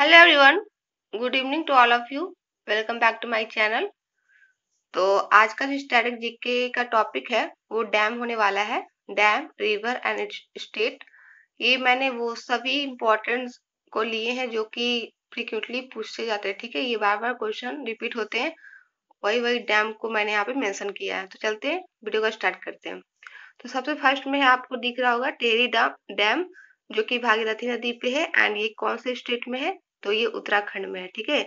hello everyone good evening to all of you welcome back to my channel तो आज का जो static GK का टॉपिक है वो डैम होने वाला है डैम रिवर एंड स्टेट ये मैंने वो सभी इम्पोर्टेंट को लिए हैं जो कि फ्रिक्वेंटली पूछे जाते हैं ठीक है ये बार बार क्वेश्चन रिपीट होते हैं वही वही डैम को मैंने यहाँ पे मैंशन किया है तो चलते हैं वीडियो का स्टार्ट करते हैं तो सबसे फर्स्ट में आपको दिख रहा होगा टेरी डैम जो कि भागीरथी नदी पे है एंड ये कौन से स्टेट में है तो ये उत्तराखंड में है ठीक है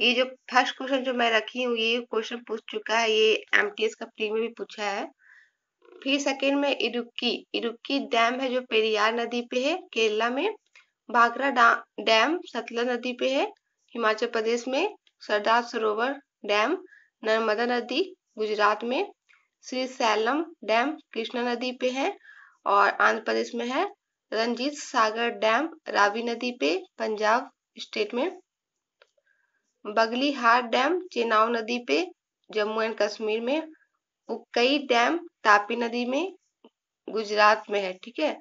ये जो फर्स्ट क्वेश्चन जो मैं रखी हूँ ये क्वेश्चन पूछ चुका है ये एम का प्री में भी पूछा है फिर सेकेंड में इरुक्की इरुक्की डैम है जो पेरियार नदी पे है केरला में बागरा डैम सतलज नदी पे है हिमाचल प्रदेश में सरदार सरोवर डैम नर्मदा नदी गुजरात में श्री सैलम डैम कृष्णा नदी पे है और आंध्र प्रदेश में है रंजीत सागर डैम रावी नदी पे पंजाब स्टेट में बगली हार डैम चेनाव नदी पे जम्मू एंड कश्मीर में उक्कई डैम तापी नदी में गुजरात में है ठीक है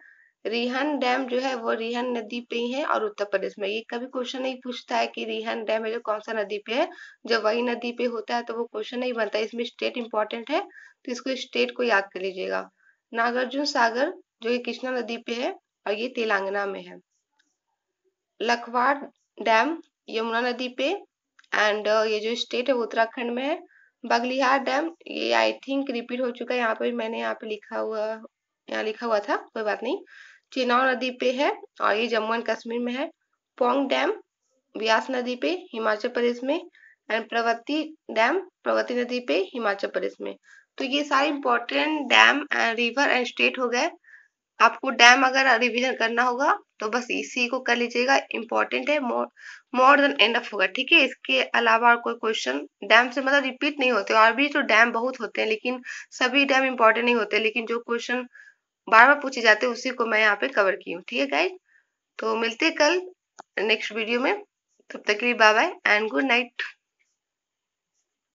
रिहन डैम जो है वो रिहन नदी पे ही है और उत्तर प्रदेश में ये कभी क्वेश्चन नहीं पूछता है कि रिहन डैम है जो कौन सा नदी पे है जब वही नदी पे होता है तो वो क्वेश्चन नहीं बनता इसमें स्टेट इंपॉर्टेंट है तो इसको स्टेट को याद कर लीजिएगा नागार्जुन सागर जो ये कृष्णा नदी पे है और ये तेलंगाना में है लखवाड़ डैम यमुना नदी पे एंड uh, ये जो स्टेट है वो उत्तराखंड में है बगलिहार डैम ये आई थिंक रिपीट हो चुका है यहाँ पे मैंने यहाँ पे लिखा हुआ यहाँ लिखा हुआ था कोई बात नहीं चिनाव नदी पे है और ये जम्मू एंड कश्मीर में है पोंग डैम व्यास नदी पे हिमाचल प्रदेश में एंड प्रवती डैम प्रवती नदी पे हिमाचल प्रदेश में तो ये सारे important dam and river and state हो गए आपको डैम अगर रिविजन करना होगा तो बस इसी को कर लीजिएगा इम्पोर्टेंट है मोर देन देन एनफ होगा ठीक है इसके अलावा और कोई क्वेश्चन डैम से मतलब रिपीट नहीं होते और भी तो डैम बहुत होते हैं लेकिन सभी डैम इम्पोर्टेंट नहीं होते लेकिन जो क्वेश्चन बार बार पूछे जाते हैं उसी को मैं यहाँ पे कवर की हूँ ठीक है गाइड तो मिलते कल नेक्स्ट वीडियो में तब तक के लिए bye bye and good night